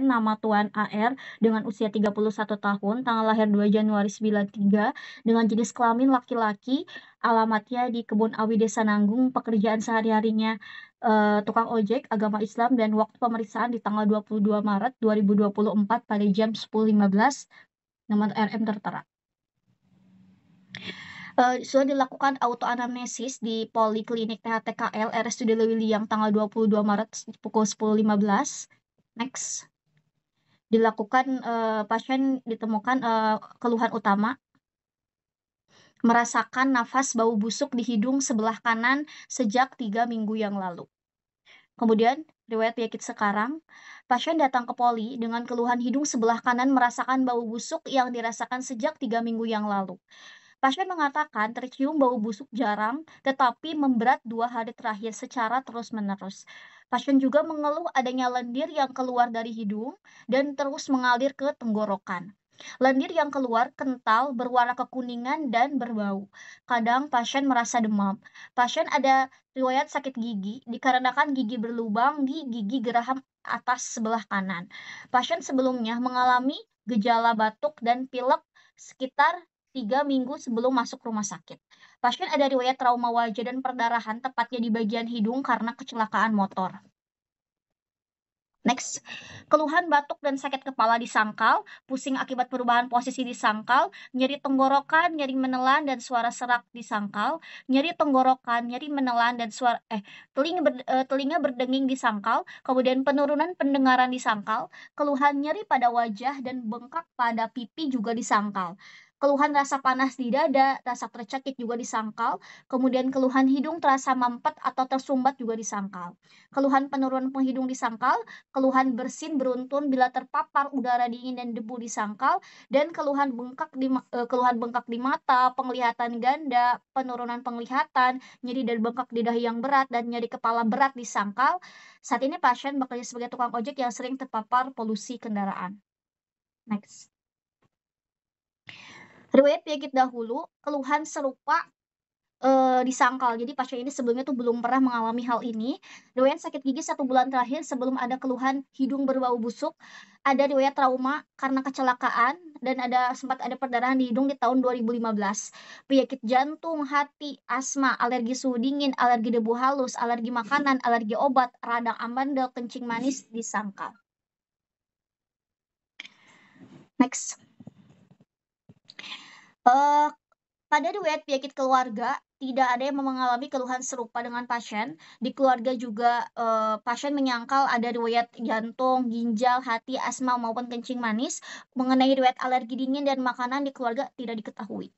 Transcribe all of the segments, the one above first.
nama Tuan AR dengan usia 31 tahun, tanggal lahir 2 Januari 93, dengan jenis kelamin laki-laki, alamatnya di Kebun Awi Desa Nanggung, pekerjaan sehari-harinya uh, tukang ojek, agama Islam, dan waktu pemeriksaan di tanggal 22 Maret 2024 pada jam 10.15, nomor RM tertera. Uh, sudah dilakukan autoanamnesis di Poliklinik THTKL RSUD Lewiliang tanggal 22 Maret pukul 10.15. Next dilakukan uh, pasien ditemukan uh, keluhan utama merasakan nafas bau busuk di hidung sebelah kanan sejak tiga minggu yang lalu. Kemudian, riwayat penyakit sekarang, pasien datang ke poli dengan keluhan hidung sebelah kanan merasakan bau busuk yang dirasakan sejak tiga minggu yang lalu. Pasien mengatakan tercium bau busuk jarang, tetapi memberat dua hari terakhir secara terus-menerus. Pasien juga mengeluh adanya lendir yang keluar dari hidung dan terus mengalir ke tenggorokan. Lendir yang keluar kental, berwarna kekuningan, dan berbau. Kadang pasien merasa demam. Pasien ada riwayat sakit gigi dikarenakan gigi berlubang di gigi geraham atas sebelah kanan. Pasien sebelumnya mengalami gejala batuk dan pilek sekitar tiga minggu sebelum masuk rumah sakit. Pasien ada riwayat trauma wajah dan perdarahan tepatnya di bagian hidung karena kecelakaan motor. Next, keluhan batuk dan sakit kepala di sangkal, pusing akibat perubahan posisi di sangkal, nyeri tenggorokan, nyeri menelan dan suara serak di sangkal, nyeri tenggorokan, nyeri menelan dan suara eh telinga ber, eh, telinga berdenging di sangkal, kemudian penurunan pendengaran di sangkal, keluhan nyeri pada wajah dan bengkak pada pipi juga di sangkal keluhan rasa panas di dada, rasa tercekik juga disangkal, kemudian keluhan hidung terasa mampet atau tersumbat juga disangkal. Keluhan penurunan penghidung disangkal, keluhan bersin beruntun bila terpapar udara dingin dan debu disangkal, dan keluhan bengkak di eh, keluhan bengkak di mata, penglihatan ganda, penurunan penglihatan, nyeri dan bengkak di dahi yang berat dan nyeri kepala berat disangkal. Saat ini pasien bekerja sebagai tukang ojek yang sering terpapar polusi kendaraan. Next. Riwayat penyakit gitu, dahulu, keluhan serupa e, disangkal. Jadi pasien ini sebelumnya tuh belum pernah mengalami hal ini. Riwayat sakit gigi satu bulan terakhir sebelum ada keluhan hidung berbau busuk. Ada riwayat trauma karena kecelakaan dan ada sempat ada perdarahan di hidung di tahun 2015. Penyakit jantung, hati, asma, alergi suhu dingin, alergi debu halus, alergi makanan, alergi obat, radang amandel, kencing manis disangkal. Next. Uh, pada riwayat penyakit keluarga, tidak ada yang mengalami keluhan serupa dengan pasien. Di keluarga juga, uh, pasien menyangkal ada riwayat jantung, ginjal, hati, asma, maupun kencing manis. Mengenai riwayat alergi dingin dan makanan di keluarga tidak diketahui.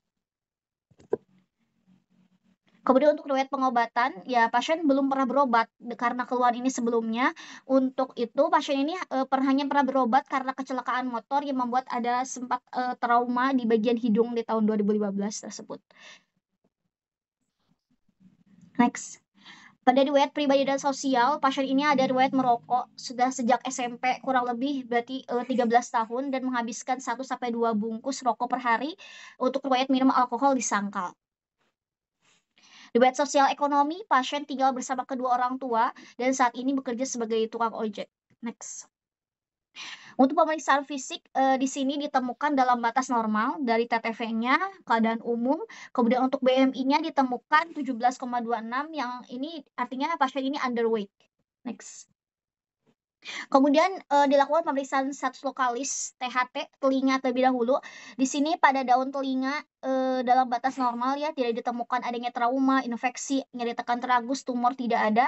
Kemudian untuk riwayat pengobatan, hmm. ya pasien belum pernah berobat karena keluhan ini sebelumnya. Untuk itu pasien ini e, hanya pernah berobat karena kecelakaan motor yang membuat ada sempat e, trauma di bagian hidung di tahun 2015 tersebut. Next. Pada riwayat pribadi dan sosial, pasien ini ada riwayat merokok sudah sejak SMP kurang lebih berarti e, 13 tahun dan menghabiskan 1 sampai 2 bungkus rokok per hari. Untuk riwayat minum alkohol disangkal. Dibuat sosial ekonomi, pasien tinggal bersama kedua orang tua dan saat ini bekerja sebagai tukang ojek. Next. Untuk pemeriksaan fisik e, di sini ditemukan dalam batas normal dari TTV-nya keadaan umum, kemudian untuk BMI-nya ditemukan 17,26 yang ini artinya pasien ini underweight. Next. Kemudian e, dilakukan pemeriksaan status lokalis THT telinga terlebih dahulu. Di sini pada daun telinga e, dalam batas normal ya, tidak ditemukan adanya trauma, infeksi, nyeri tekan teragus, tumor tidak ada.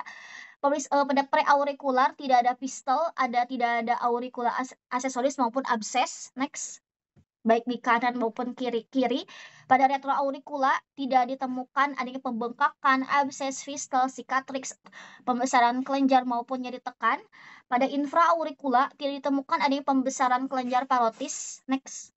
Pemeriksa e, eh, pada preaurikular tidak ada pistol, ada tidak ada aurikula as aksesoris maupun abses. Next baik di kanan maupun kiri-kiri. Pada retroaurikula tidak ditemukan adanya pembengkakan, abses fistel, cicatrix, pembesaran kelenjar maupun nyeri tekan. Pada infra aurikula tidak ditemukan adanya pembesaran kelenjar parotis. Next.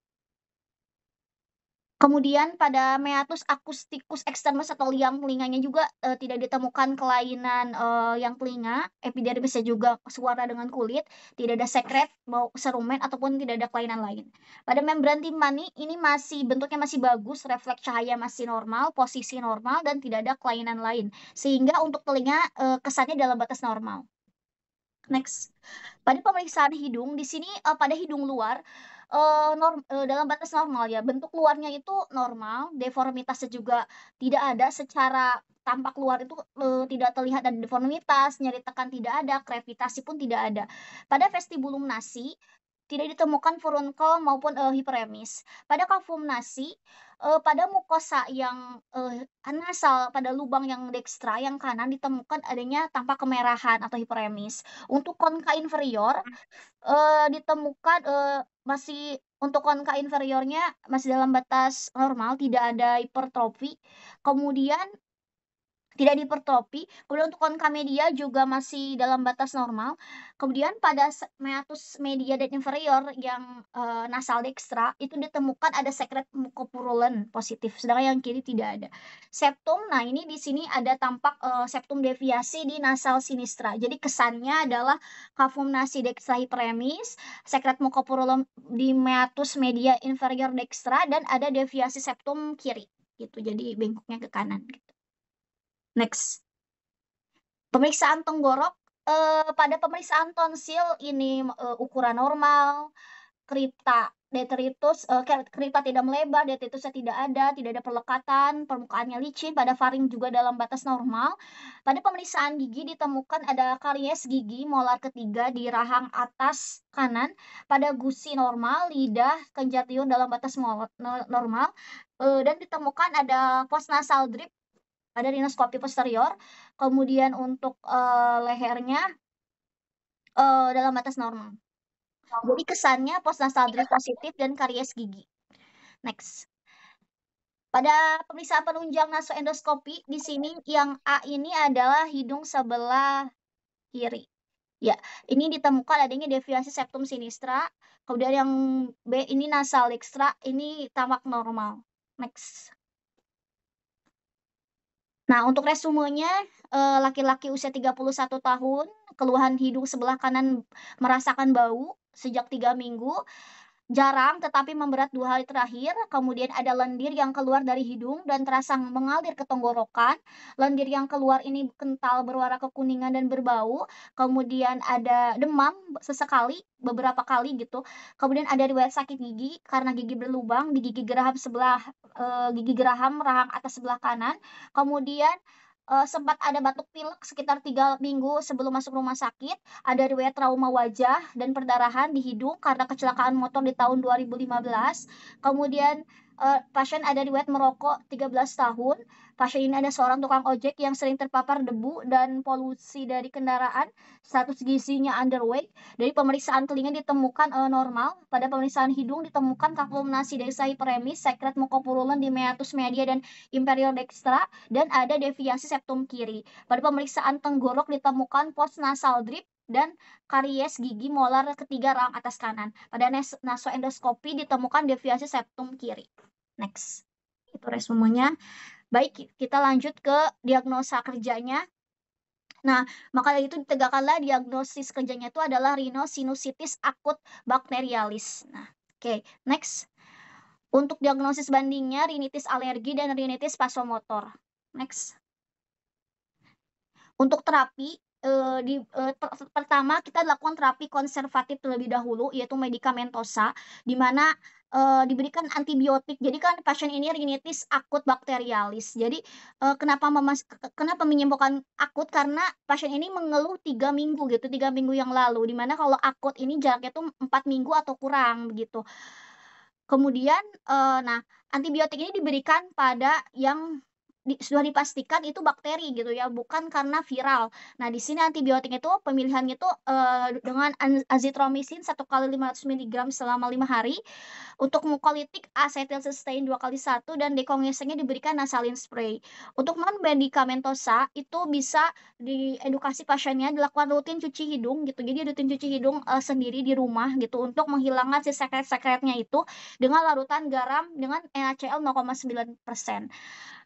Kemudian pada meatus akustikus externus atau liang telinganya juga e, tidak ditemukan kelainan e, yang telinga, epidermisnya juga suara dengan kulit, tidak ada sekret, mau serumen ataupun tidak ada kelainan lain. Pada membran timpani ini masih bentuknya masih bagus, refleks cahaya masih normal, posisi normal dan tidak ada kelainan lain. Sehingga untuk telinga e, kesannya dalam batas normal. Next. Pada pemeriksaan hidung di sini e, pada hidung luar uh, norm, uh, dalam batas normal ya. Bentuk luarnya itu normal, deformitasnya juga tidak ada secara tampak luar itu uh, tidak terlihat dan deformitas, nyeri tekan tidak ada, gravitasi pun tidak ada. Pada vestibulum nasi tidak ditemukan furunkel maupun uh, hiperemis. Pada nasi, uh, pada mukosa yang uh, nasal pada lubang yang dextra yang kanan ditemukan adanya tanpa kemerahan atau hiperemis. Untuk konka inferior uh, ditemukan uh, masih untuk konka inferiornya masih dalam batas normal, tidak ada hipertrofi. Kemudian tidak dipertopi. Kemudian untuk media juga masih dalam batas normal. Kemudian pada meatus media dan inferior yang e, nasal dextra itu ditemukan ada sekret mukopurulen positif, sedangkan yang kiri tidak ada. Septum, nah ini di sini ada tampak e, septum deviasi di nasal sinistra. Jadi kesannya adalah kafum nasi dextra hiperemis, sekret mukopurulen di meatus media inferior dextra dan ada deviasi septum kiri gitu. Jadi bengkoknya ke kanan. Next. Pemeriksaan tenggorok. Eh, pada pemeriksaan tonsil ini eh, ukuran normal, kripta detritus, uh, kripta tidak melebar, detritusnya tidak ada, tidak ada perlekatan, permukaannya licin, pada faring juga dalam batas normal. Pada pemeriksaan gigi ditemukan ada karies gigi molar ketiga di rahang atas kanan, pada gusi normal, lidah, kenjatiun dalam batas normal, dan ditemukan ada postnasal drip ada rinoskopi posterior. Kemudian untuk uh, lehernya uh, dalam batas normal. Jadi kesannya postnasal drift positif dan karies gigi. Next. Pada pemeriksaan penunjang nasoendoskopi di sini yang A ini adalah hidung sebelah kiri. Ya, ini ditemukan adanya deviasi septum sinistra. Kemudian yang B ini nasal ekstra, ini tampak normal. Next. Nah, untuk resumenya, eh, laki-laki usia 31 tahun, keluhan hidung sebelah kanan merasakan bau sejak tiga minggu, jarang tetapi memberat dua hari terakhir. Kemudian ada lendir yang keluar dari hidung dan terasa mengalir ke tenggorokan. Lendir yang keluar ini kental berwarna kekuningan dan berbau. Kemudian ada demam sesekali beberapa kali gitu. Kemudian ada riwayat sakit gigi karena gigi berlubang di gigi geraham sebelah e, gigi geraham rahang atas sebelah kanan. Kemudian uh, sempat ada batuk pilek sekitar tiga minggu sebelum masuk rumah sakit, ada riwayat trauma wajah dan perdarahan di hidung karena kecelakaan motor di tahun 2015. Kemudian Eh, pasien ada riwayat merokok 13 tahun. Pasien ini ada seorang tukang ojek yang sering terpapar debu dan polusi dari kendaraan. Status gizinya underweight. Dari pemeriksaan telinga ditemukan uh, normal. Pada pemeriksaan hidung ditemukan kalkulasi desa hiperemis, sekret mukopurulen di meatus media dan imperial dextra dan ada deviasi septum kiri. Pada pemeriksaan tenggorok ditemukan post nasal drip dan karies gigi molar ketiga rahang atas kanan. Pada nasoendoskopi ditemukan deviasi septum kiri. Next. Itu resumenya. Baik, kita lanjut ke diagnosa kerjanya. Nah, maka itu ditegakkanlah diagnosis kerjanya itu adalah rhinosinusitis akut bakterialis. Nah, oke, okay, next. Untuk diagnosis bandingnya rinitis alergi dan rinitis pasomotor. Next. Untuk terapi, e, di e, pertama kita lakukan terapi konservatif terlebih dahulu yaitu medikamentosa di mana uh, diberikan antibiotik. Jadi kan pasien ini rinitis akut bakterialis. Jadi uh, kenapa memas kenapa menyembuhkan akut karena pasien ini mengeluh tiga minggu gitu, tiga minggu yang lalu. di mana kalau akut ini jaraknya tuh empat minggu atau kurang begitu. Kemudian, uh, nah antibiotik ini diberikan pada yang di, sudah dipastikan itu bakteri gitu ya, bukan karena viral. Nah, di sini antibiotik itu pemilihan itu uh, dengan azitromisin satu kali 500 mg selama lima hari. Untuk mukolitik acetyl sustain dua kali satu dan dekongesengnya diberikan nasalin spray. Untuk non medikamentosa itu bisa diedukasi pasiennya dilakukan rutin cuci hidung gitu. Jadi rutin cuci hidung uh, sendiri di rumah gitu untuk menghilangkan si sekret-sekretnya itu dengan larutan garam dengan NaCl 0,9%.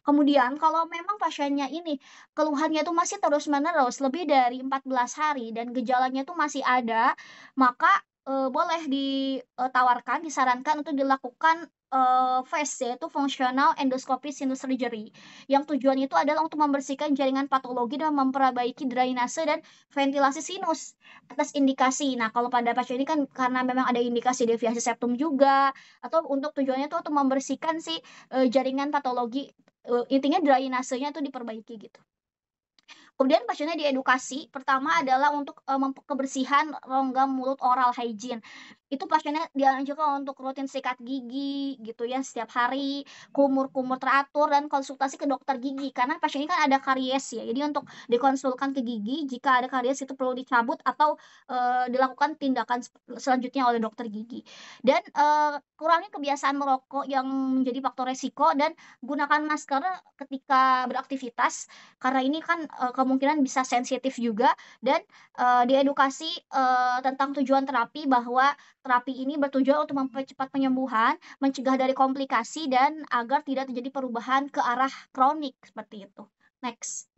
Kemudian kalau memang pasiennya ini keluhannya itu masih terus-menerus lebih dari 14 hari dan gejalanya itu masih ada, maka uh, boleh ditawarkan, eh, disarankan untuk dilakukan uh, eh, FAST yaitu Functional Endoscopy Sinus Surgery yang tujuan itu adalah untuk membersihkan jaringan patologi dan memperbaiki drainase dan ventilasi sinus atas indikasi. Nah, kalau pada pasien ini kan karena memang ada indikasi deviasi septum juga atau untuk tujuannya itu untuk membersihkan si uh, jaringan patologi uh, intinya drainasenya itu diperbaiki gitu. Kemudian pasiennya diedukasi. Pertama adalah untuk eh, kebersihan rongga mulut oral hygiene itu pasiennya dianjurkan untuk rutin sikat gigi gitu ya setiap hari, kumur-kumur teratur dan konsultasi ke dokter gigi karena pasien ini kan ada karies ya. Jadi untuk dikonsulkan ke gigi jika ada karies itu perlu dicabut atau e, dilakukan tindakan selanjutnya oleh dokter gigi. Dan e, eh, kurangi kebiasaan merokok yang menjadi faktor resiko dan gunakan masker ketika beraktivitas karena ini kan e, kemungkinan bisa sensitif juga dan e, diedukasi e, tentang tujuan terapi bahwa Terapi ini bertujuan untuk mempercepat penyembuhan, mencegah dari komplikasi, dan agar tidak terjadi perubahan ke arah kronik seperti itu. Next.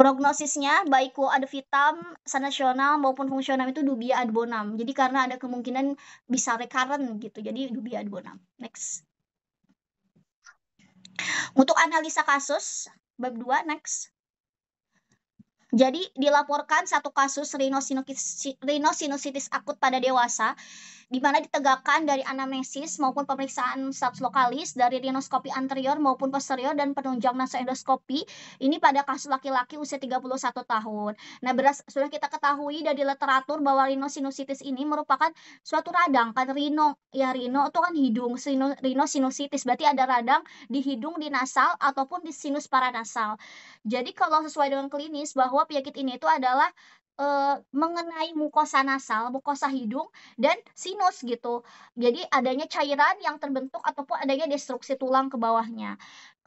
Prognosisnya, baik quo ad vitam, sanasional maupun fungsional itu dubia ad bonam. Jadi karena ada kemungkinan bisa recurrent gitu, jadi dubia ad bonam. Next. Untuk analisa kasus, bab 2, next. Jadi dilaporkan satu kasus rhinosinusitis akut pada dewasa di mana ditegakkan dari anamnesis maupun pemeriksaan stats lokalis dari rinoskopi anterior maupun posterior dan penunjang nasoendoskopi ini pada kasus laki-laki usia 31 tahun. Nah, beras, sudah kita ketahui dari literatur bahwa rhinosinusitis ini merupakan suatu radang kan rino ya rino itu kan hidung sino, rhinosinusitis berarti ada radang di hidung di nasal ataupun di sinus paranasal. Jadi kalau sesuai dengan klinis bahwa penyakit ini itu adalah e, mengenai mukosa nasal, mukosa hidung, dan sinus gitu. Jadi adanya cairan yang terbentuk ataupun adanya destruksi tulang ke bawahnya.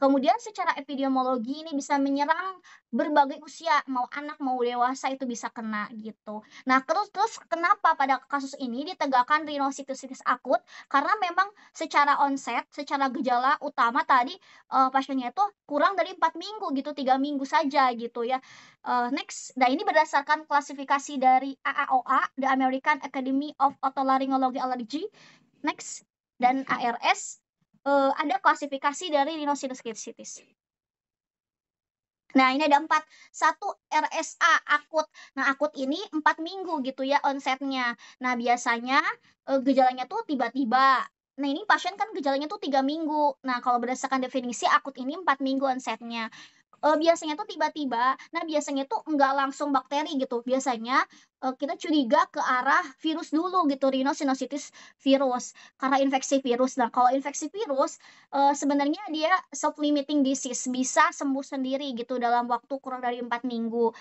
Kemudian secara epidemiologi ini bisa menyerang berbagai usia, mau anak mau dewasa itu bisa kena gitu. Nah, terus terus kenapa pada kasus ini ditegakkan rhinosinusitis akut? Karena memang secara onset, secara gejala utama tadi uh, pasiennya itu kurang dari empat minggu gitu, tiga minggu saja gitu ya. Uh, next, nah ini berdasarkan klasifikasi dari AAOA, The American Academy of Otolaryngology Allergy. Next, dan ARS uh, ada klasifikasi dari rhinosinusitis. Nah, ini ada empat. Satu RSA akut. Nah, akut ini empat minggu gitu ya onsetnya. Nah, biasanya uh, gejalanya tuh tiba-tiba. Nah, ini pasien kan gejalanya tuh tiga minggu. Nah, kalau berdasarkan definisi akut ini empat minggu onsetnya uh, biasanya tuh tiba-tiba nah biasanya tuh nggak langsung bakteri gitu biasanya uh, kita curiga ke arah virus dulu gitu rhinosinusitis virus karena infeksi virus nah kalau infeksi virus uh, sebenarnya dia self limiting disease bisa sembuh sendiri gitu dalam waktu kurang dari empat minggu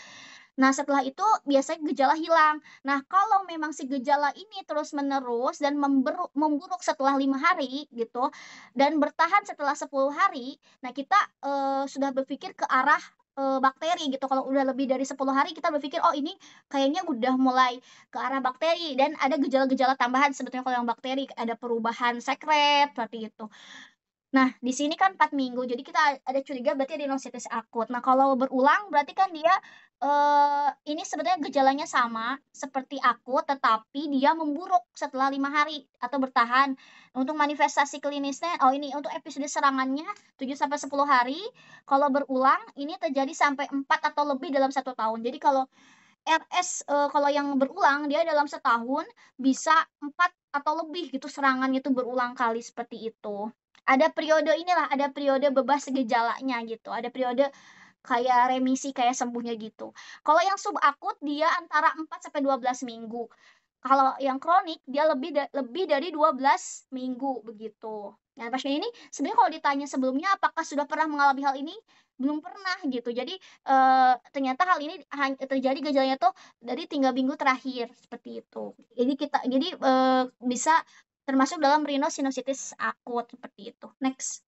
Nah, setelah itu biasanya gejala hilang. Nah, kalau memang si gejala ini terus-menerus dan memburuk, memburuk setelah lima hari gitu dan bertahan setelah 10 hari, nah kita e, sudah berpikir ke arah e, bakteri gitu. Kalau udah lebih dari 10 hari kita berpikir oh ini kayaknya udah mulai ke arah bakteri dan ada gejala-gejala tambahan sebetulnya kalau yang bakteri ada perubahan sekret seperti itu. Nah, di sini kan 4 minggu, jadi kita ada curiga berarti ada sinusitis akut. Nah, kalau berulang berarti kan dia uh, ini sebenarnya gejalanya sama seperti aku, tetapi dia memburuk setelah lima hari atau bertahan. Untuk manifestasi klinisnya, oh ini untuk episode serangannya 7-10 hari. Kalau berulang, ini terjadi sampai 4 atau lebih dalam satu tahun. Jadi kalau RS e, eh, kalau yang berulang dia dalam setahun bisa empat atau lebih gitu serangan itu berulang kali seperti itu. Ada periode inilah, ada periode bebas gejalanya gitu. Ada periode kayak remisi kayak sembuhnya gitu. Kalau yang sub akut dia antara 4 sampai 12 minggu. Kalau yang kronik dia lebih da lebih dari 12 minggu begitu. Nah, pasien ini sebenarnya kalau ditanya sebelumnya apakah sudah pernah mengalami hal ini? Belum pernah gitu. Jadi e, ternyata hal ini terjadi gejalanya tuh dari tiga minggu terakhir seperti itu. Jadi kita jadi e, bisa termasuk dalam rhinosinusitis akut seperti itu. Next.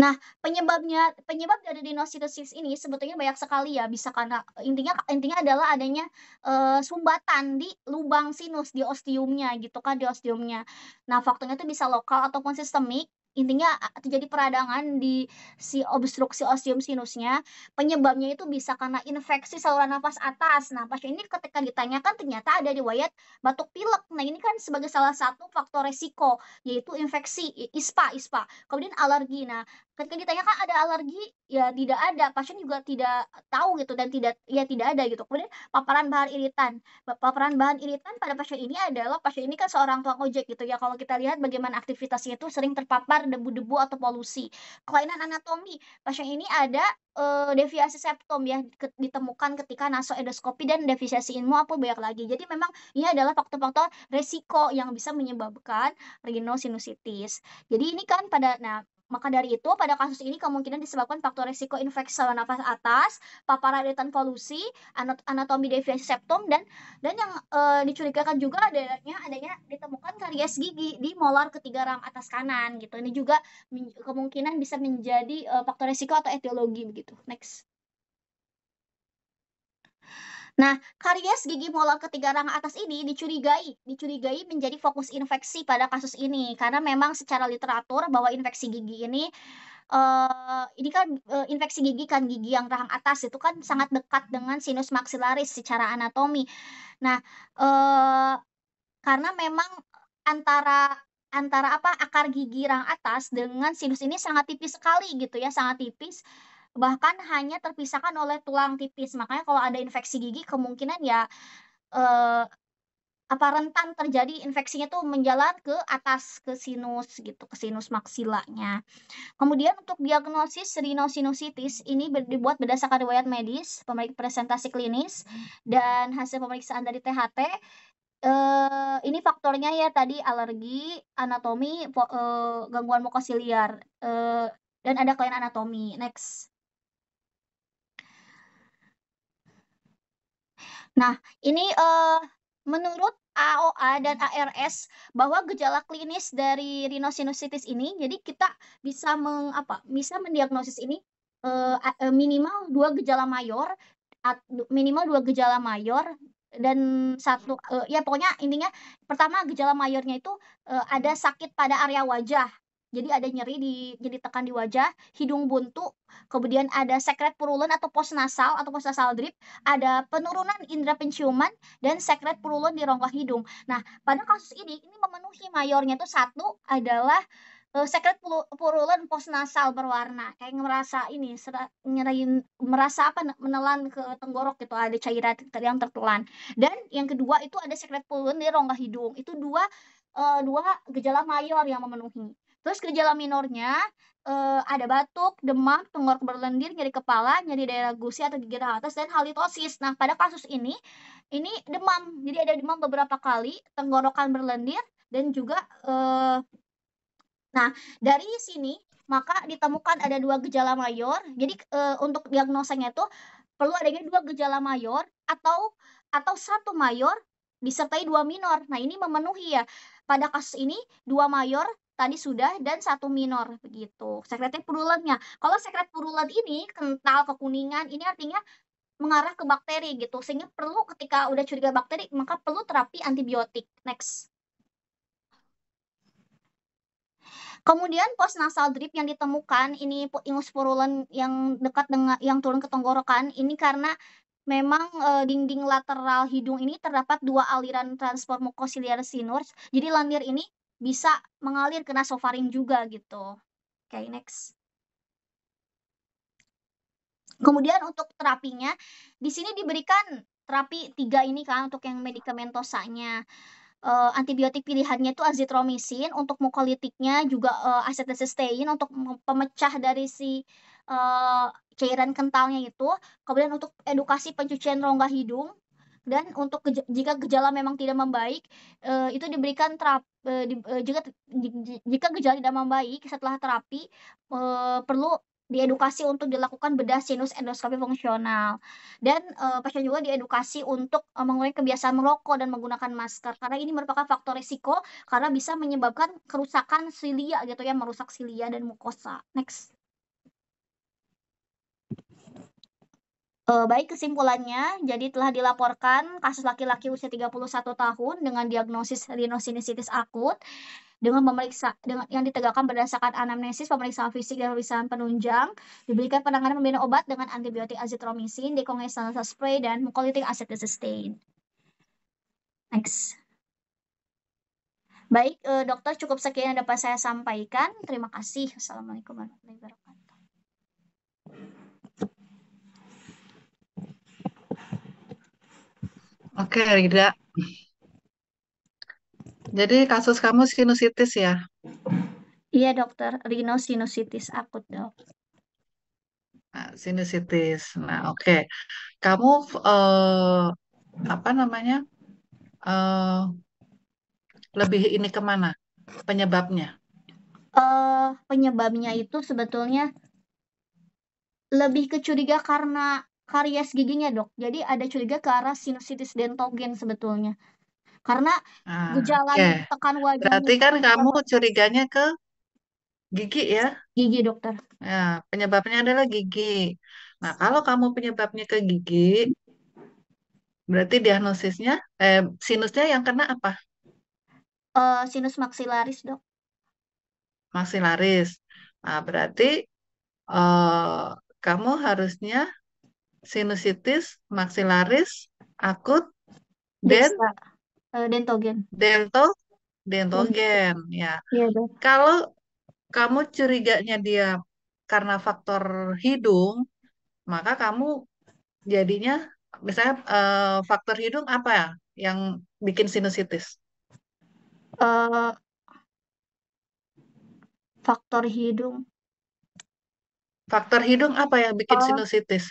Nah, penyebabnya penyebab dari rhinosinusitis ini sebetulnya banyak sekali ya, bisa karena intinya intinya adalah adanya e, sumbatan di lubang sinus di ostiumnya gitu kan di ostiumnya. Nah, faktornya itu bisa lokal ataupun sistemik intinya terjadi peradangan di si obstruksi osium sinusnya. Penyebabnya itu bisa karena infeksi saluran nafas atas. Nah, pasien ini ketika ditanyakan ternyata ada riwayat batuk pilek. Nah, ini kan sebagai salah satu faktor resiko yaitu infeksi ISPA, ISPA. Kemudian alergi. Nah, ketika ditanyakan ada alergi, ya tidak ada. Pasien juga tidak tahu gitu dan tidak ya tidak ada gitu. Kemudian paparan bahan iritan. Paparan bahan iritan pada pasien ini adalah pasien ini kan seorang tukang ojek gitu ya. Kalau kita lihat bagaimana aktivitasnya itu sering terpapar debu-debu atau polusi. Kelainan anatomi, pasien ini ada uh, deviasi septum ya ditemukan ketika nasoendoskopi dan deviasi ilmu apa banyak lagi. Jadi memang ini adalah faktor-faktor resiko yang bisa menyebabkan rhinosinusitis. Jadi ini kan pada nah maka dari itu, pada kasus ini kemungkinan disebabkan faktor risiko infeksi saluran nafas atas, paparan iritan polusi, anatomi deviasi septum, dan dan yang e, dicurigakan juga adanya adanya ditemukan karies gigi di molar ketiga rang atas kanan gitu. Ini juga kemungkinan bisa menjadi e, faktor risiko atau etiologi begitu. Next. Nah, karies gigi molar ketiga rangka atas ini dicurigai, dicurigai menjadi fokus infeksi pada kasus ini karena memang secara literatur bahwa infeksi gigi ini uh, ini kan uh, infeksi gigi kan gigi yang rahang atas itu kan sangat dekat dengan sinus maksilaris secara anatomi. Nah, uh, karena memang antara antara apa akar gigi rahang atas dengan sinus ini sangat tipis sekali gitu ya, sangat tipis bahkan hanya terpisahkan oleh tulang tipis. Makanya kalau ada infeksi gigi kemungkinan ya eh, apa rentan terjadi infeksinya tuh menjalar ke atas ke sinus gitu, ke sinus maksilanya. Kemudian untuk diagnosis rhinosinusitis ini dibuat berdasarkan riwayat medis, pemeriksaan presentasi klinis dan hasil pemeriksaan dari THT. Eh, ini faktornya ya tadi alergi, anatomi, eh, gangguan mukosiliar eh, dan ada kelainan anatomi. Next. Nah, ini uh, menurut AOA dan ARS bahwa gejala klinis dari rhinosinusitis ini, jadi kita bisa mengapa bisa mendiagnosis ini uh, uh, minimal dua gejala mayor, at, minimal dua gejala mayor dan satu uh, ya pokoknya intinya pertama gejala mayornya itu uh, ada sakit pada area wajah jadi ada nyeri di jadi tekan di wajah, hidung buntu, kemudian ada sekret purulen atau pos nasal atau pos nasal drip, ada penurunan indera penciuman dan sekret purulen di rongga hidung. Nah, pada kasus ini ini memenuhi mayornya itu satu adalah eh, sekret purulen pos nasal berwarna kayak merasa ini nyerain merasa apa menelan ke tenggorok gitu ada cairan yang tertelan dan yang kedua itu ada sekret purulen di rongga hidung itu dua uh, dua gejala mayor yang memenuhi Terus gejala minornya uh, ada batuk, demam, tenggorok berlendir, nyeri kepala, nyeri daerah gusi atau gigi atas dan halitosis. Nah, pada kasus ini ini demam. Jadi ada demam beberapa kali, tenggorokan berlendir dan juga uh, nah, dari sini maka ditemukan ada dua gejala mayor. Jadi uh, untuk diagnosanya itu perlu adanya dua gejala mayor atau atau satu mayor disertai dua minor. Nah, ini memenuhi ya. Pada kasus ini dua mayor tadi sudah dan satu minor begitu. Sekretnya purulentnya. Kalau sekret purulent ini kental kekuningan ini artinya mengarah ke bakteri gitu sehingga perlu ketika udah curiga bakteri maka perlu terapi antibiotik. Next. Kemudian nasal drip yang ditemukan ini ingus purulen yang dekat dengan yang turun ke tenggorokan ini karena memang e, dinding lateral hidung ini terdapat dua aliran transport mukosiliar sinus. Jadi lendir ini bisa mengalir ke nasofaring juga gitu. Oke, okay, next. Kemudian untuk terapinya, di sini diberikan terapi tiga ini kan untuk yang medikamentosanya. Uh, antibiotik pilihannya itu azitromisin untuk mukolitiknya juga uh, eh, acetylcysteine untuk pemecah dari si uh, cairan kentalnya itu. Kemudian untuk edukasi pencucian rongga hidung dan untuk jika gejala memang tidak membaik uh, itu diberikan terapi uh, eh, di, uh, jika jika gejala tidak membaik setelah terapi uh, perlu diedukasi untuk dilakukan bedah sinus endoskopi fungsional dan uh, pasien juga diedukasi untuk uh, mengurangi kebiasaan merokok dan menggunakan masker karena ini merupakan faktor risiko karena bisa menyebabkan kerusakan silia gitu ya merusak silia dan mukosa next E, baik kesimpulannya, jadi telah dilaporkan kasus laki-laki usia 31 tahun dengan diagnosis rhinosinusitis akut dengan memeriksa dengan yang ditegakkan berdasarkan anamnesis, pemeriksaan fisik dan pemeriksaan penunjang, diberikan penanganan pembina obat dengan antibiotik azitromisin, dekongestan spray dan mucolytic sustain. Next. Baik, eh, dokter cukup sekian yang dapat saya sampaikan. Terima kasih. Assalamualaikum warahmatullahi wabarakatuh. Oke, Rida. Jadi kasus kamu sinusitis ya? Iya, dokter. Rhinosinusitis akut, dok. Nah, sinusitis. Nah, oke. Okay. Kamu uh, apa namanya? uh, lebih ini kemana? Penyebabnya? Uh, penyebabnya itu sebetulnya lebih kecuriga karena karies giginya dok. Jadi ada curiga ke arah sinusitis dentogen sebetulnya. Karena ah, gejala okay. tekan wajah. Berarti kan, kan kamu curiganya ke gigi ya? Gigi dokter. Ya, penyebabnya adalah gigi. Nah, kalau kamu penyebabnya ke gigi, berarti diagnosisnya, eh, sinusnya yang kena apa? Uh, sinus maksilaris dok. Maksilaris. Nah, berarti uh, kamu harusnya sinusitis, maksilaris, akut, dan eh, dentogen. Dento, dentogen, ya. ya Kalau kamu curiganya dia karena faktor hidung, maka kamu jadinya misalnya uh, faktor hidung apa ya yang bikin sinusitis? Uh, faktor hidung. Faktor hidung apa yang bikin oh, sinusitis?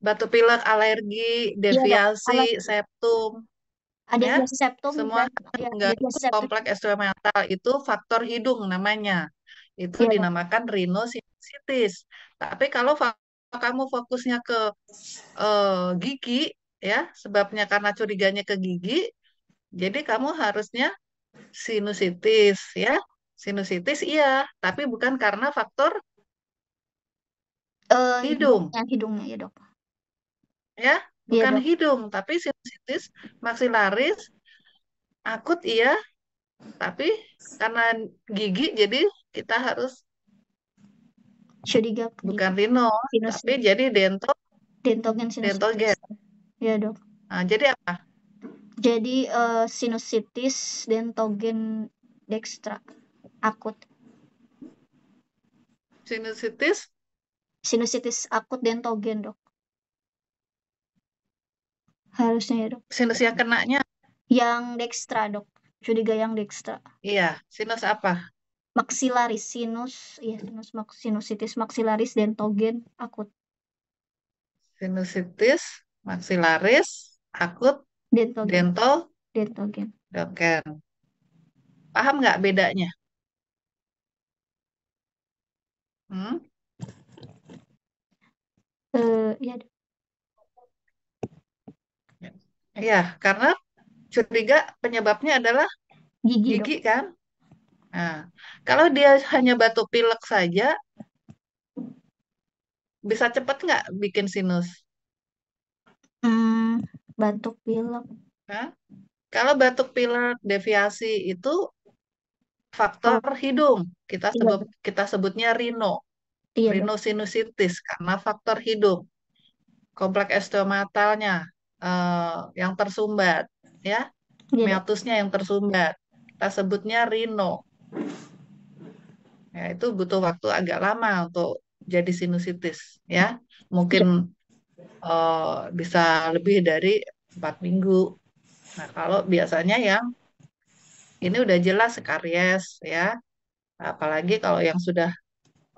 batu pilek, alergi, iya, deviasi, ya, septum. Ada ya? deviasi septum semua ya, enggak septum. kompleks ekstremental itu faktor hidung namanya. Itu ya, dinamakan rhinosinusitis. Tapi kalau kamu fokusnya ke uh, gigi ya, sebabnya karena curiganya ke gigi, jadi kamu harusnya sinusitis ya. Sinusitis iya, tapi bukan karena faktor Uh, hidung. yang hidungnya ya dok ya iya bukan iya, hidung tapi sinusitis maksilaris akut iya tapi karena gigi jadi kita harus curiga gitu. bukan rino tapi jadi dento dentogen sinusitis dentogen ya dok nah, jadi apa jadi uh, sinusitis dentogen dextra akut sinusitis sinusitis akut dentogen dok harusnya ya dok sinus yang kenanya yang dextra dok curiga yang dextra iya sinus apa maxillaris sinus iya sinus sinusitis maxillaris dentogen akut sinusitis maxillaris akut dentogen dentol dentogen dentogen paham nggak bedanya hmm? Uh, ya. Iya, karena curiga penyebabnya adalah gigi, gigi kan. Nah, kalau dia hanya batuk pilek saja, bisa cepat nggak bikin sinus? Hmm, batuk pilek. Hah? Kalau batuk pilek deviasi itu faktor hidung. Kita iya, sebut kita sebutnya rino. Iya, rhinosinusitis karena faktor hidung. kompleks estomatalnya uh, yang tersumbat, ya. Iya. meatusnya yang tersumbat. Kita sebutnya rino. Ya, itu butuh waktu agak lama untuk jadi sinusitis, ya. Mungkin uh, bisa lebih dari empat minggu. Nah, kalau biasanya yang ini udah jelas karies ya, apalagi kalau yang sudah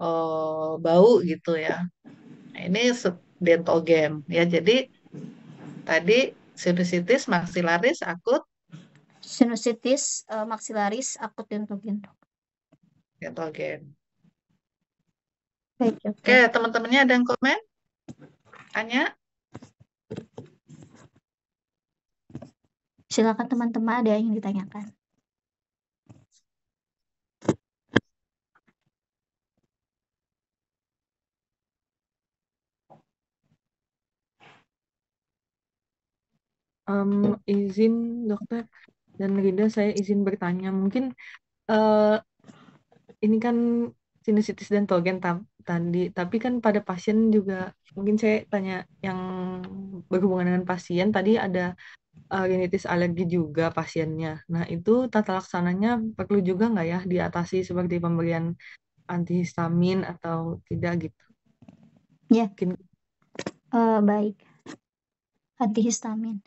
uh, bau gitu ya. Nah, ini dentogen ya, jadi Tadi sinusitis maksilaris akut. Sinusitis uh, eh, maksilaris akut dentogen. Ya, dentogen. Oke, okay, teman-temannya ada yang komen? Anya? Silakan teman-teman ada yang ditanyakan. um, izin dokter dan Rinda saya izin bertanya mungkin uh, ini kan sinusitis dan togen tadi tapi kan pada pasien juga mungkin saya tanya yang berhubungan dengan pasien tadi ada uh, rinitis alergi juga pasiennya nah itu tata laksananya perlu juga nggak ya diatasi seperti pemberian antihistamin atau tidak gitu ya yeah. mungkin uh, baik antihistamin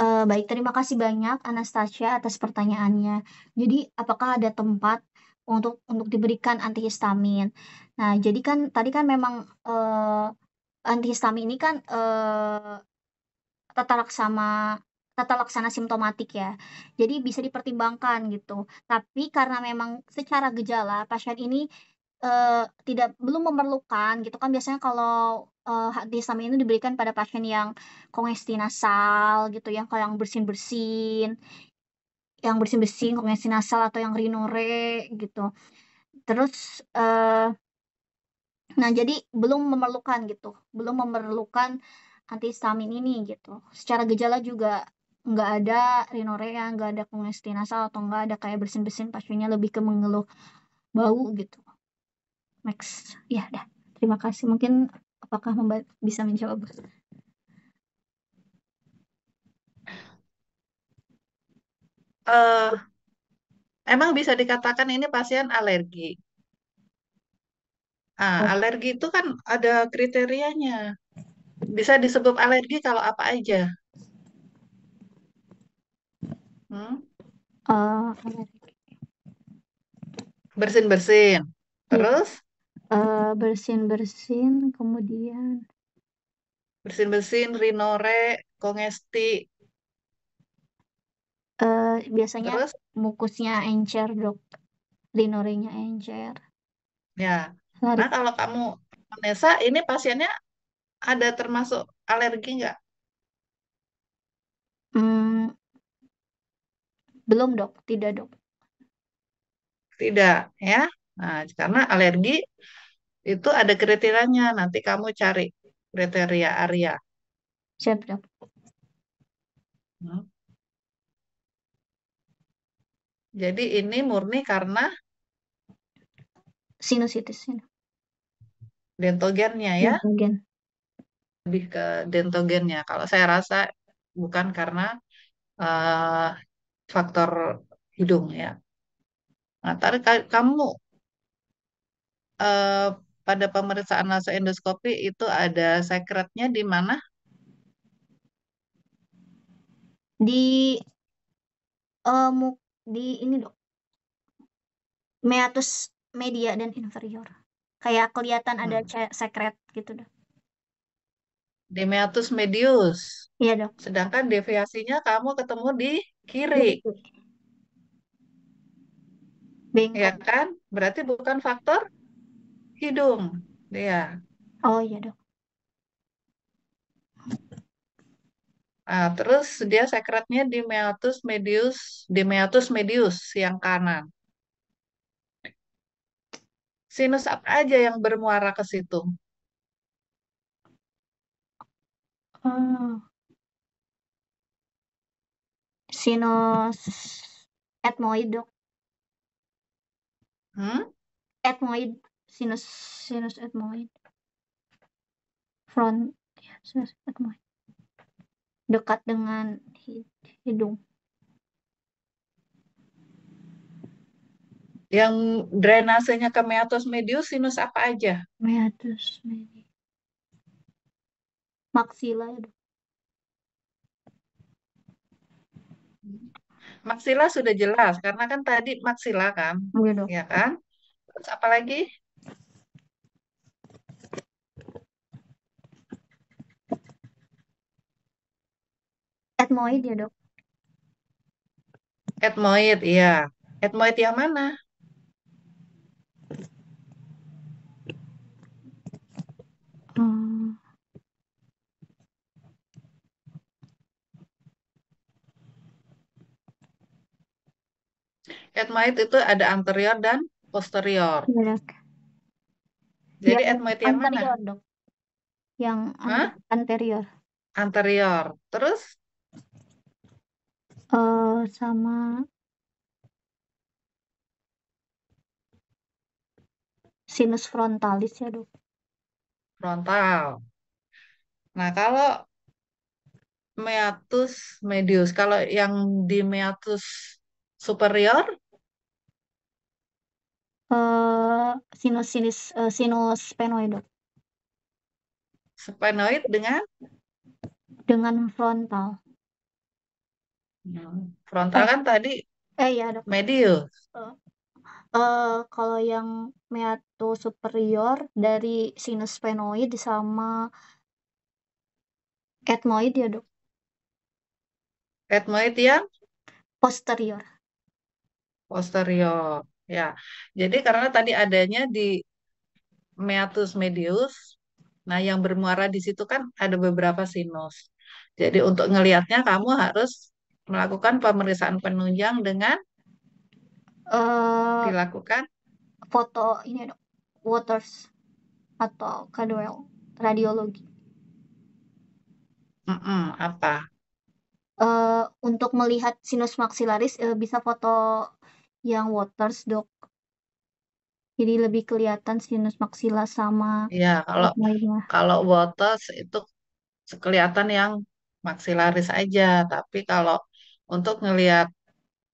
Uh, baik, terima kasih banyak Anastasia atas pertanyaannya. Jadi, apakah ada tempat untuk untuk diberikan antihistamin? Nah, jadi kan tadi kan memang, uh, antihistamin ini kan, uh, tata laksana tata laksana simptomatik ya. Jadi bisa dipertimbangkan gitu. Tapi karena memang secara gejala pasien ini, uh, tidak belum memerlukan gitu kan biasanya kalau uh, hak diasami ini diberikan pada pasien yang kongesti nasal gitu ya, kalau yang bersin-bersin, yang bersin-bersin, kongesti nasal atau yang rinore gitu. Terus uh, nah jadi belum memerlukan gitu, belum memerlukan antihistamin ini gitu. Secara gejala juga nggak ada rinorea, nggak ada kongesti nasal atau nggak ada kayak bersin-bersin pasiennya lebih ke mengeluh bau gitu. Max, ya dah. Terima kasih. Mungkin Apakah bisa menjawab? Uh, eh, emang bisa dikatakan ini pasien alergi. Nah, oh. alergi itu kan ada kriterianya. Bisa disebut alergi kalau apa aja. Hmm? Uh, Bersin-bersin. Iya. Terus? bersin eh, bersin-bersin, kemudian Bersin-bersin, rinore, kongesti. uh, biasanya Terus? mukusnya encer, Dok. Rinorenya encer. Ya. Nah, kalau kamu Vanessa ini pasiennya ada termasuk alergi nggak? hmm, Belum, Dok. Tidak, Dok. Tidak, ya? Nah, karena alergi itu ada kriterianya. Nanti kamu cari kriteria area. Siap, siap. Hmm. Jadi ini murni karena sinusitis. Ya. Dentogennya ya. Dentogen. Lebih ke dentogennya. Kalau saya rasa bukan karena uh, faktor hidung ya. Nah, kamu eh, pada pemeriksaan endoskopi itu ada secretnya di mana? Di um, di ini dok meatus media dan inferior kayak kelihatan hmm. ada secret gitu dok di meatus medius iya dok sedangkan deviasinya kamu ketemu di kiri iya Bengkok. ya kan berarti bukan faktor hidung dia. Oh iya dok. Nah, terus dia sekretnya di meatus medius, di meatus medius yang kanan. Sinus apa aja yang bermuara ke situ? Hmm. Sinus etmoid, dok. Hmm? Etmoid sinus sinus etmoid front ya, sinus etmoid dekat dengan hidung yang drainasenya ke meatus medius sinus apa aja meatus medius maksila ya Maksila sudah jelas karena kan tadi maksila kan, Begitu. ya iya kan? Terus apalagi? etmoid ya dok? Etmoid, iya. Etmoid yang mana? Hmm. Etmoid itu ada anterior dan posterior. Ya, Jadi ya, etmoid yang anterior, mana? Dok. Yang an Hah? anterior. Anterior. Terus Eh, sama Sinus frontalis ya, Dok. Frontal. Nah, kalau meatus medius, kalau yang di meatus superior? uh, sinus sinus uh, sinus sphenoid, Dok. Sphenoid dengan? Dengan frontal. Frontal eh. kan tadi eh iya dok. medial. Uh, uh, kalau yang meato superior dari sinus sphenoid sama etmoid ya dok. Etmoid yang Posterior. posterior. Ya. Jadi karena tadi adanya di meatus medius. Nah, yang bermuara di situ kan ada beberapa sinus. Jadi untuk ngelihatnya kamu harus melakukan pemeriksaan penunjang dengan uh, dilakukan foto ini Waters atau kadoel radiologi. Mm -mm, apa? Uh, untuk melihat sinus maksilaris uh, eh, bisa foto yang Waters dok. Jadi lebih kelihatan sinus maksila sama. Ya kalau lainnya. kalau Waters itu kelihatan yang maksilaris aja, tapi kalau untuk ngelihat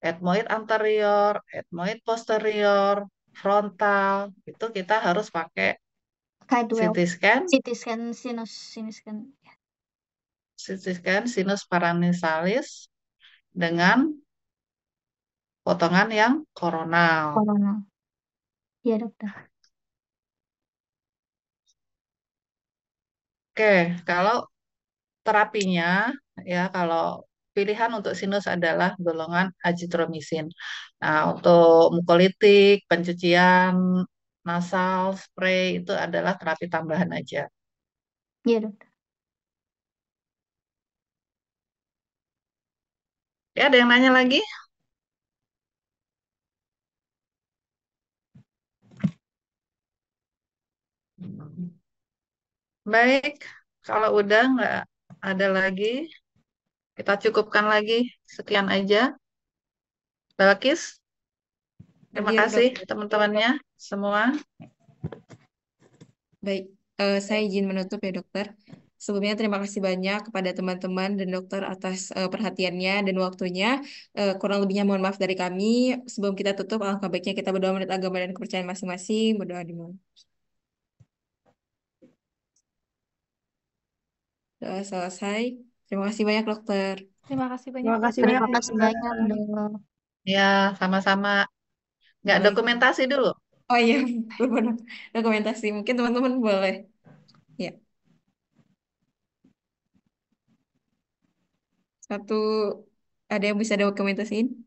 etmoid anterior, etmoid posterior, frontal, itu kita harus pakai CT scan. CT scan sinus sinus scan. Ya. CT scan sinus paranasalis dengan potongan yang koronal. Koronal. Iya, dokter. Oke, kalau terapinya ya kalau pilihan untuk sinus adalah golongan azitromisin. Nah, untuk mukolitik, pencucian nasal, spray itu adalah terapi tambahan aja. Iya, dokter. Ya, ada yang nanya lagi? Baik, kalau udah nggak ada lagi, kita cukupkan lagi. Sekian aja. Balakis, terima ya, kasih teman-temannya semua. Baik, uh, saya izin menutup ya dokter. Sebelumnya terima kasih banyak kepada teman-teman dan dokter atas uh, perhatiannya dan waktunya. Uh, kurang lebihnya mohon maaf dari kami. Sebelum kita tutup, alangkah baiknya kita berdoa menurut agama dan kepercayaan masing-masing. Berdoa dimulai. Doa selesai. Terima kasih banyak dokter. Terima kasih banyak. Terima kasih banyak. Terima kasih banyak Ya, sama-sama. Nggak oh, iya. dokumentasi dulu. Oh iya, Dokumentasi. Mungkin teman-teman boleh. Ya. Satu, ada yang bisa dokumentasiin?